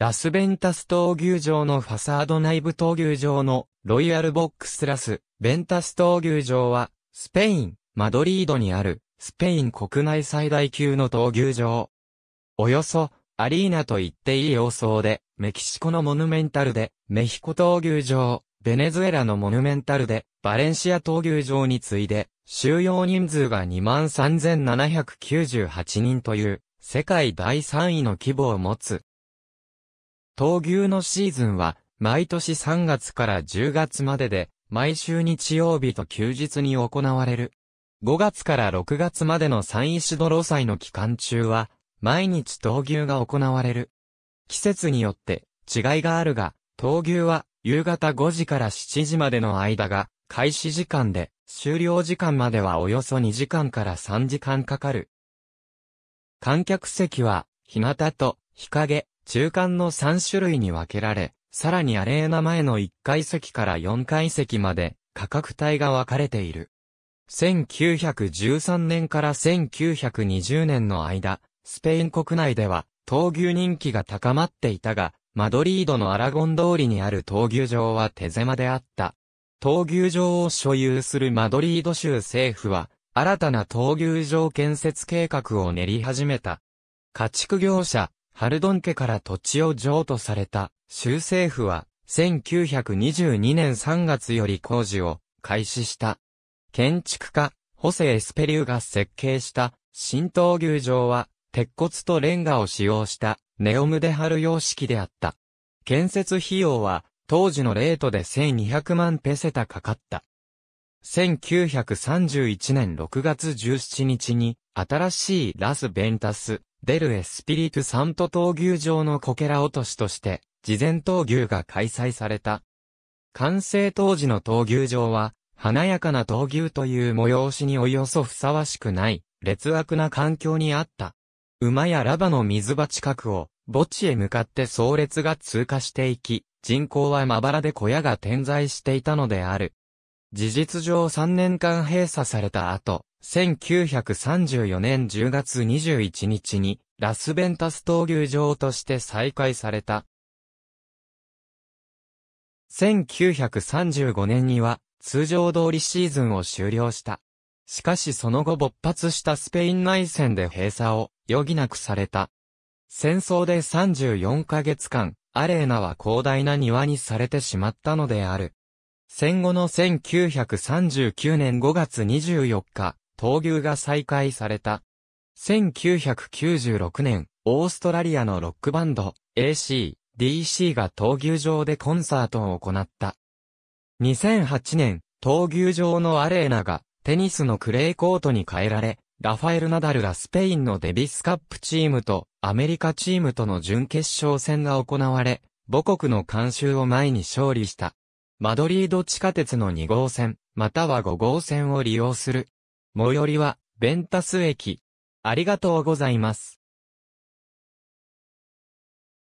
ラスベンタス闘牛場のファサード内部闘牛場のロイヤルボックスラス、ベンタス闘牛場は、スペイン、マドリードにある、スペイン国内最大級の闘牛場。およそ、アリーナと言っていい様相で、メキシコのモヌメンタルで、メヒコ闘牛場、ベネズエラのモヌメンタルで、バレンシア闘牛場に次いで、収容人数が23,798人という、世界第3位の規模を持つ。闘牛のシーズンは、毎年3月から10月までで、毎週日曜日と休日に行われる。5月から6月までの3。石泥シ祭の期間中は、毎日闘牛が行われる。季節によって違いがあるが、闘牛は夕方5時から7時までの間が開始時間で終了時間まではおよそ2時間から3時間かかる。観客席は日向と日陰、中間の3種類に分けられ、さらにアレーナ前の1階席から4階席まで価格帯が分かれている。1913年から1920年の間、スペイン国内では闘牛人気が高まっていたが、マドリードのアラゴン通りにある闘牛場は手狭であった。闘牛場を所有するマドリード州政府は、新たな闘牛場建設計画を練り始めた。家畜業者、ハルドン家から土地を譲渡された州政府は1922年3月より工事を開始した。建築家、ホセ・エスペリューが設計した新東牛場は鉄骨とレンガを使用したネオムデハル様式であった。建設費用は当時のレートで1200万ペセタかかった。1931年6月17日に、新しいラス・ベンタス、デル・エスピリト・サント闘牛場のこけら落としとして、事前闘牛が開催された。完成当時の闘牛場は、華やかな闘牛という催しにおよそふさわしくない、劣悪な環境にあった。馬やラバの水場近くを、墓地へ向かって葬列が通過していき、人口はまばらで小屋が点在していたのである。事実上3年間閉鎖された後、1934年10月21日に、ラスベンタス闘牛場として再開された。1935年には、通常通りシーズンを終了した。しかしその後勃発したスペイン内戦で閉鎖を余儀なくされた。戦争で34ヶ月間、アレーナは広大な庭にされてしまったのである。戦後の1939年5月24日、闘牛が再開された。1996年、オーストラリアのロックバンド、AC、DC が闘牛場でコンサートを行った。2008年、闘牛場のアレーナが、テニスのクレーコートに変えられ、ラファエル・ナダルがスペインのデビスカップチームとアメリカチームとの準決勝戦が行われ、母国の監修を前に勝利した。マドリード地下鉄の2号線、または5号線を利用する。最寄りは、ベンタス駅。ありがとうございます。